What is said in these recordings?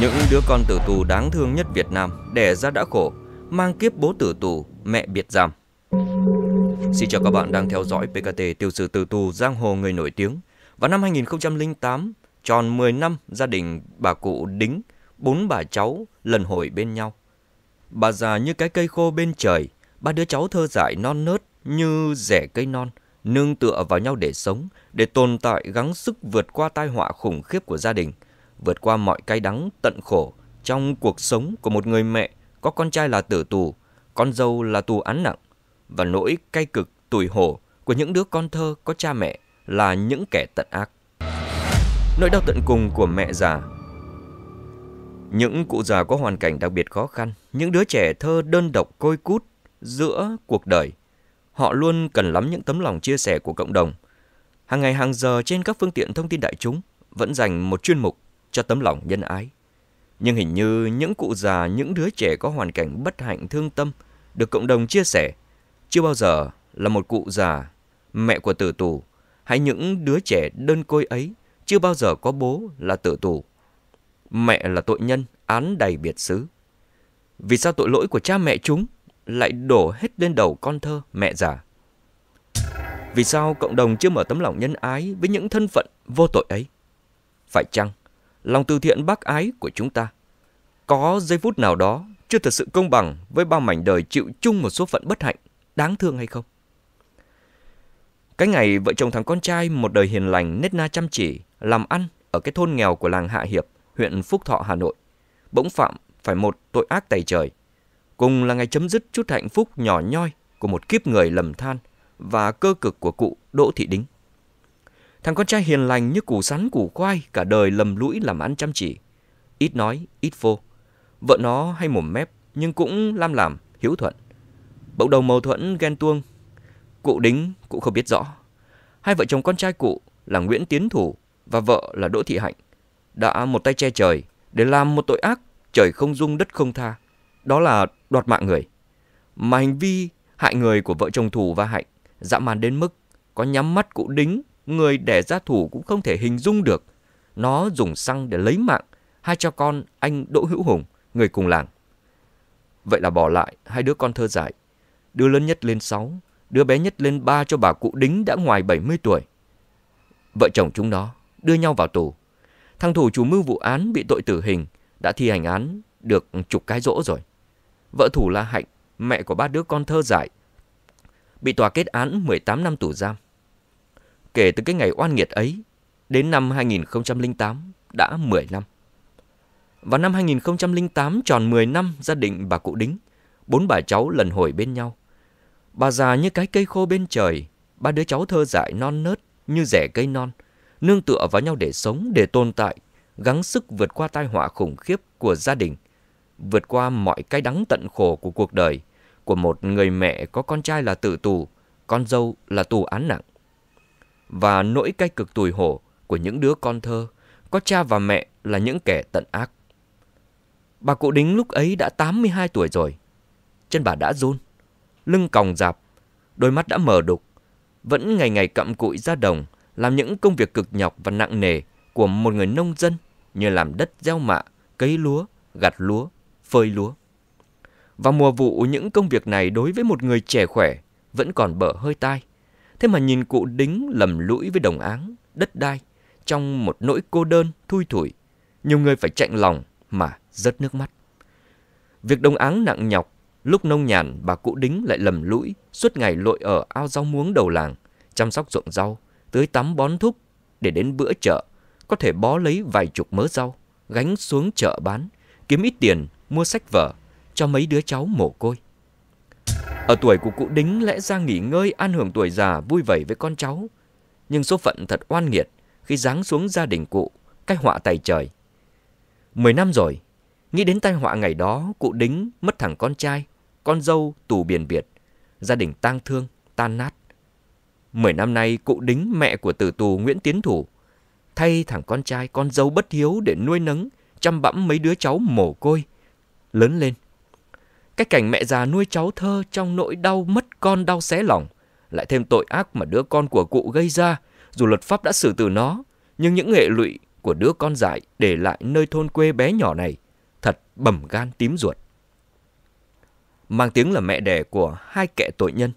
Những đứa con tử tù đáng thương nhất Việt Nam đẻ ra đã khổ, mang kiếp bố tử tù, mẹ biệt giam. Xin chào các bạn đang theo dõi PKT tiểu sử tử tù giang hồ người nổi tiếng. Vào năm 2008, tròn 10 năm gia đình bà cụ Đính, bốn bà cháu lần hồi bên nhau. Bà già như cái cây khô bên trời, ba đứa cháu thơ dại non nớt như rẻ cây non, nương tựa vào nhau để sống, để tồn tại gắng sức vượt qua tai họa khủng khiếp của gia đình – vượt qua mọi cay đắng, tận khổ trong cuộc sống của một người mẹ có con trai là tử tù, con dâu là tù án nặng và nỗi cay cực tủi hổ của những đứa con thơ có cha mẹ là những kẻ tận ác. Nỗi đau tận cùng của mẹ già Những cụ già có hoàn cảnh đặc biệt khó khăn, những đứa trẻ thơ đơn độc côi cút giữa cuộc đời, họ luôn cần lắm những tấm lòng chia sẻ của cộng đồng. Hàng ngày hàng giờ trên các phương tiện thông tin đại chúng vẫn dành một chuyên mục cho tấm lòng nhân ái. Nhưng hình như những cụ già, những đứa trẻ có hoàn cảnh bất hạnh thương tâm được cộng đồng chia sẻ. Chưa bao giờ là một cụ già, mẹ của tử tù, hay những đứa trẻ đơn côi ấy chưa bao giờ có bố là tử tù. Mẹ là tội nhân, án đầy biệt xứ. Vì sao tội lỗi của cha mẹ chúng lại đổ hết lên đầu con thơ mẹ già? Vì sao cộng đồng chưa mở tấm lòng nhân ái với những thân phận vô tội ấy? Phải chăng lòng từ thiện bác ái của chúng ta. Có giây phút nào đó chưa thật sự công bằng với bao mảnh đời chịu chung một số phận bất hạnh, đáng thương hay không? Cái ngày vợ chồng thằng con trai một đời hiền lành nết na chăm chỉ, làm ăn ở cái thôn nghèo của làng Hạ Hiệp, huyện Phúc Thọ, Hà Nội, bỗng phạm phải một tội ác tày trời. Cùng là ngày chấm dứt chút hạnh phúc nhỏ nhoi của một kiếp người lầm than và cơ cực của cụ Đỗ Thị Đính. Thằng con trai hiền lành như củ sắn củ khoai, cả đời lầm lũi làm ăn chăm chỉ. Ít nói, ít vô. Vợ nó hay mồm mép, nhưng cũng lam làm, hiếu thuận. Bỗng đầu mâu thuẫn ghen tuông. Cụ đính cũng không biết rõ. Hai vợ chồng con trai cụ là Nguyễn Tiến Thủ và vợ là Đỗ Thị Hạnh. Đã một tay che trời để làm một tội ác trời không dung đất không tha. Đó là đoạt mạng người. Mà hành vi hại người của vợ chồng Thủ và Hạnh dã man đến mức có nhắm mắt cụ đính người đẻ ra thủ cũng không thể hình dung được. Nó dùng xăng để lấy mạng, hai cha con anh Đỗ Hữu Hùng, người cùng làng. Vậy là bỏ lại hai đứa con thơ dại. Đứa lớn nhất lên sáu đứa bé nhất lên ba cho bà cụ đính đã ngoài 70 tuổi. Vợ chồng chúng nó đưa nhau vào tù. Thằng thủ chủ mưu vụ án bị tội tử hình, đã thi hành án được chục cái rỗ rồi. Vợ thủ là Hạnh, mẹ của ba đứa con thơ dại, bị tòa kết án 18 năm tù giam. Kể từ cái ngày oan nghiệt ấy, đến năm 2008 đã 10 năm. và năm 2008 tròn 10 năm gia đình bà cụ Đính, bốn bà cháu lần hồi bên nhau. Bà già như cái cây khô bên trời, ba đứa cháu thơ dại non nớt như rẻ cây non, nương tựa vào nhau để sống, để tồn tại, gắng sức vượt qua tai họa khủng khiếp của gia đình, vượt qua mọi cái đắng tận khổ của cuộc đời, của một người mẹ có con trai là tử tù, con dâu là tù án nặng và nỗi cay cực tủi hổ của những đứa con thơ, có cha và mẹ là những kẻ tận ác. Bà cụ đính lúc ấy đã 82 tuổi rồi. Chân bà đã run, lưng còng dạp, đôi mắt đã mờ đục, vẫn ngày ngày cặm cụi ra đồng, làm những công việc cực nhọc và nặng nề của một người nông dân như làm đất gieo mạ, cấy lúa, gặt lúa, phơi lúa. Và mùa vụ những công việc này đối với một người trẻ khỏe vẫn còn bở hơi tai. Thế mà nhìn cụ đính lầm lũi với đồng áng, đất đai, trong một nỗi cô đơn, thui thủi. Nhiều người phải chạnh lòng mà rớt nước mắt. Việc đồng áng nặng nhọc, lúc nông nhàn bà cụ đính lại lầm lũi, suốt ngày lội ở ao rau muống đầu làng, chăm sóc ruộng rau, tưới tắm bón thúc, để đến bữa chợ, có thể bó lấy vài chục mớ rau, gánh xuống chợ bán, kiếm ít tiền, mua sách vở, cho mấy đứa cháu mồ côi. Ở tuổi của cụ Đính lẽ ra nghỉ ngơi an hưởng tuổi già vui vẻ với con cháu. Nhưng số phận thật oan nghiệt khi giáng xuống gia đình cụ, cái họa tài trời. Mười năm rồi, nghĩ đến tai họa ngày đó cụ Đính mất thằng con trai, con dâu tù biển Việt. Gia đình tang thương, tan nát. Mười năm nay cụ Đính mẹ của tử tù Nguyễn Tiến Thủ thay thằng con trai con dâu bất hiếu để nuôi nấng, chăm bẵm mấy đứa cháu mồ côi. Lớn lên, cái cảnh mẹ già nuôi cháu thơ trong nỗi đau mất con đau xé lòng, lại thêm tội ác mà đứa con của cụ gây ra, dù luật pháp đã xử tử nó, nhưng những hệ lụy của đứa con dại để lại nơi thôn quê bé nhỏ này thật bẩm gan tím ruột. Mang tiếng là mẹ đẻ của hai kẻ tội nhân,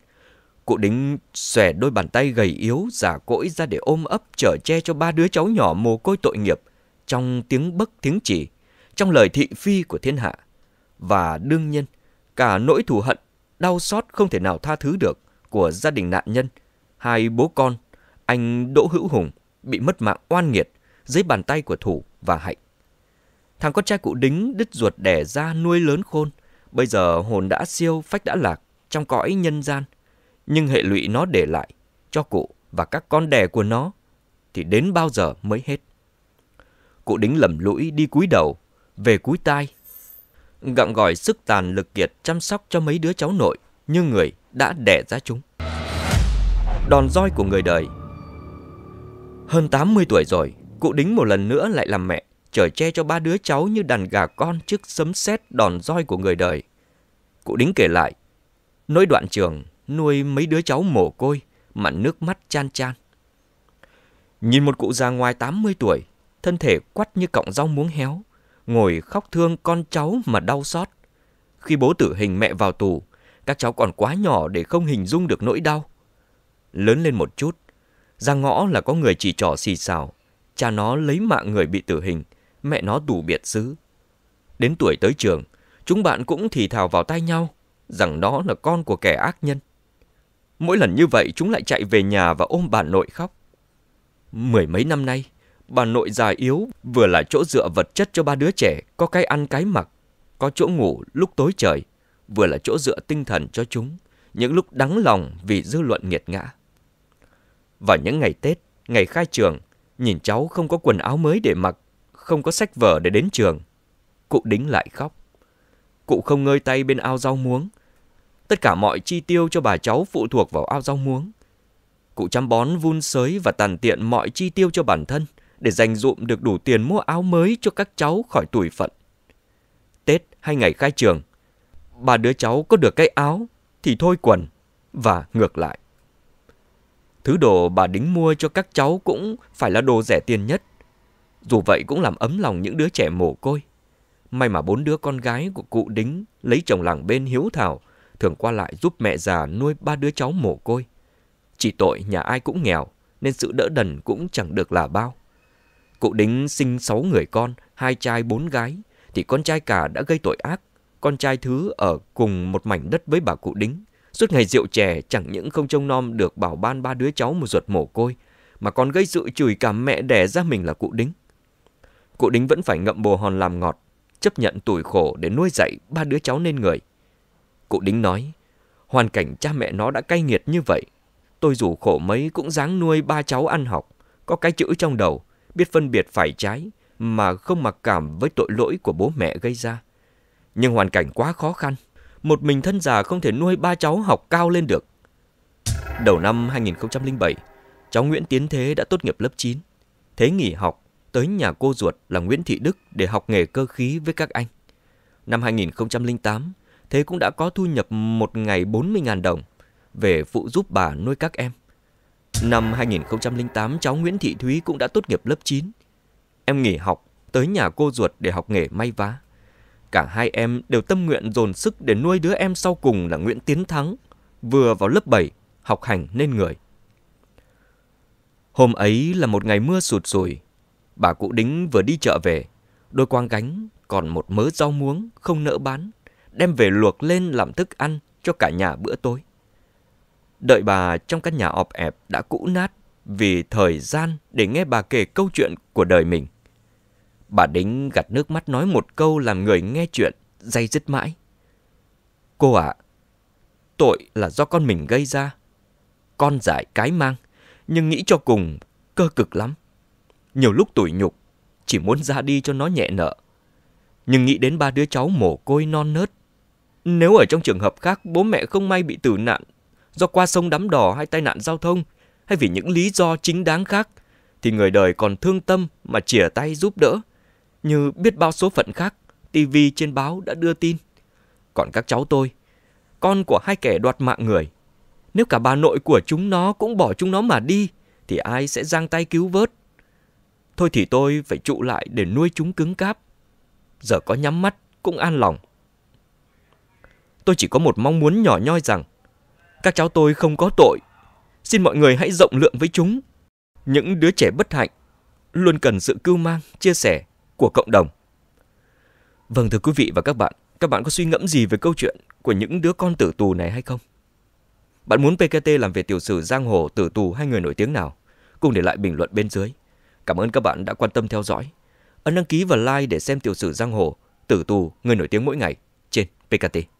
cụ đính xòe đôi bàn tay gầy yếu giả cỗi ra để ôm ấp chở che cho ba đứa cháu nhỏ mồ côi tội nghiệp trong tiếng bấc tiếng chỉ, trong lời thị phi của thiên hạ. Và đương nhiên, cả nỗi thù hận, đau xót không thể nào tha thứ được của gia đình nạn nhân, hai bố con, anh Đỗ Hữu Hùng bị mất mạng oan nghiệt dưới bàn tay của Thủ và Hạnh. Thằng con trai cụ đính đứt ruột đẻ ra nuôi lớn khôn, bây giờ hồn đã siêu, phách đã lạc trong cõi nhân gian, nhưng hệ lụy nó để lại cho cụ và các con đẻ của nó thì đến bao giờ mới hết. Cụ đính lầm lũi đi cúi đầu, về cúi tai, gặng gọi sức tàn lực kiệt chăm sóc cho mấy đứa cháu nội như người đã đẻ ra chúng. Đòn roi của người đời Hơn 80 tuổi rồi, cụ đính một lần nữa lại làm mẹ, chở che cho ba đứa cháu như đàn gà con trước sấm sét đòn roi của người đời. Cụ đính kể lại, nỗi đoạn trường nuôi mấy đứa cháu mồ côi mà nước mắt chan chan. Nhìn một cụ già ngoài 80 tuổi, thân thể quắt như cọng rau muống héo, ngồi khóc thương con cháu mà đau xót. Khi bố tử hình mẹ vào tù, các cháu còn quá nhỏ để không hình dung được nỗi đau. Lớn lên một chút, ra ngõ là có người chỉ trỏ xì xào, cha nó lấy mạng người bị tử hình, mẹ nó tù biệt xứ. Đến tuổi tới trường, chúng bạn cũng thì thào vào tay nhau rằng đó là con của kẻ ác nhân. Mỗi lần như vậy chúng lại chạy về nhà và ôm bà nội khóc. Mười mấy năm nay, bà nội già yếu vừa là chỗ dựa vật chất cho ba đứa trẻ có cái ăn cái mặc, có chỗ ngủ lúc tối trời, vừa là chỗ dựa tinh thần cho chúng, những lúc đắng lòng vì dư luận nghiệt ngã. Và những ngày Tết, ngày khai trường, nhìn cháu không có quần áo mới để mặc, không có sách vở để đến trường. Cụ đính lại khóc. Cụ không ngơi tay bên ao rau muống. Tất cả mọi chi tiêu cho bà cháu phụ thuộc vào ao rau muống. Cụ chăm bón vun sới và tàn tiện mọi chi tiêu cho bản thân – để dành dụm được đủ tiền mua áo mới cho các cháu khỏi tuổi phận. Tết hay ngày khai trường, ba đứa cháu có được cái áo thì thôi quần và ngược lại. Thứ đồ bà đính mua cho các cháu cũng phải là đồ rẻ tiền nhất. Dù vậy cũng làm ấm lòng những đứa trẻ mồ côi. May mà bốn đứa con gái của cụ đính lấy chồng làng bên hiếu thảo, thường qua lại giúp mẹ già nuôi ba đứa cháu mồ côi. Chỉ tội nhà ai cũng nghèo, nên sự đỡ đần cũng chẳng được là bao. Cụ Đính sinh sáu người con, hai trai bốn gái, thì con trai cả đã gây tội ác. Con trai thứ ở cùng một mảnh đất với bà cụ Đính. Suốt ngày rượu chè chẳng những không trông nom được bảo ban ba đứa cháu một ruột mồ côi, mà còn gây sự chửi cả mẹ đẻ ra mình là cụ Đính. Cụ Đính vẫn phải ngậm bồ hòn làm ngọt, chấp nhận tuổi khổ để nuôi dạy ba đứa cháu nên người. Cụ Đính nói, hoàn cảnh cha mẹ nó đã cay nghiệt như vậy. Tôi dù khổ mấy cũng dáng nuôi ba cháu ăn học, có cái chữ trong đầu – biết phân biệt phải trái mà không mặc cảm với tội lỗi của bố mẹ gây ra. Nhưng hoàn cảnh quá khó khăn, một mình thân già không thể nuôi ba cháu học cao lên được. Đầu năm 2007, cháu Nguyễn Tiến Thế đã tốt nghiệp lớp 9. Thế nghỉ học, tới nhà cô ruột là Nguyễn Thị Đức để học nghề cơ khí với các anh. Năm 2008, Thế cũng đã có thu nhập một ngày 40.000 đồng về phụ giúp bà nuôi các em. Năm 2008, cháu Nguyễn Thị Thúy cũng đã tốt nghiệp lớp 9. Em nghỉ học, tới nhà cô ruột để học nghề may vá. Cả hai em đều tâm nguyện dồn sức để nuôi đứa em sau cùng là Nguyễn Tiến Thắng, vừa vào lớp 7, học hành nên người. Hôm ấy là một ngày mưa sụt sùi. Bà cụ Đính vừa đi chợ về, đôi quang gánh còn một mớ rau muống không nỡ bán, đem về luộc lên làm thức ăn cho cả nhà bữa tối. Đợi bà trong căn nhà ọp ẹp đã cũ nát vì thời gian để nghe bà kể câu chuyện của đời mình. Bà Đính gặt nước mắt nói một câu làm người nghe chuyện, dây dứt mãi. Cô ạ, à, tội là do con mình gây ra. Con giải cái mang, nhưng nghĩ cho cùng, cơ cực lắm. Nhiều lúc tủi nhục, chỉ muốn ra đi cho nó nhẹ nợ. Nhưng nghĩ đến ba đứa cháu mồ côi non nớt. Nếu ở trong trường hợp khác bố mẹ không may bị tử nạn do qua sông đắm đỏ hay tai nạn giao thông hay vì những lý do chính đáng khác thì người đời còn thương tâm mà chìa tay giúp đỡ như biết bao số phận khác TV trên báo đã đưa tin. Còn các cháu tôi, con của hai kẻ đoạt mạng người, nếu cả bà nội của chúng nó cũng bỏ chúng nó mà đi thì ai sẽ giang tay cứu vớt? Thôi thì tôi phải trụ lại để nuôi chúng cứng cáp. Giờ có nhắm mắt cũng an lòng. Tôi chỉ có một mong muốn nhỏ nhoi rằng các cháu tôi không có tội. Xin mọi người hãy rộng lượng với chúng. Những đứa trẻ bất hạnh luôn cần sự cưu mang, chia sẻ của cộng đồng. Vâng thưa quý vị và các bạn, các bạn có suy ngẫm gì về câu chuyện của những đứa con tử tù này hay không? Bạn muốn PKT làm về tiểu sử giang hồ, tử tù hay người nổi tiếng nào? Cùng để lại bình luận bên dưới. Cảm ơn các bạn đã quan tâm theo dõi. Ấn đăng ký và like để xem tiểu sử giang hồ, tử tù, người nổi tiếng mỗi ngày trên PKT.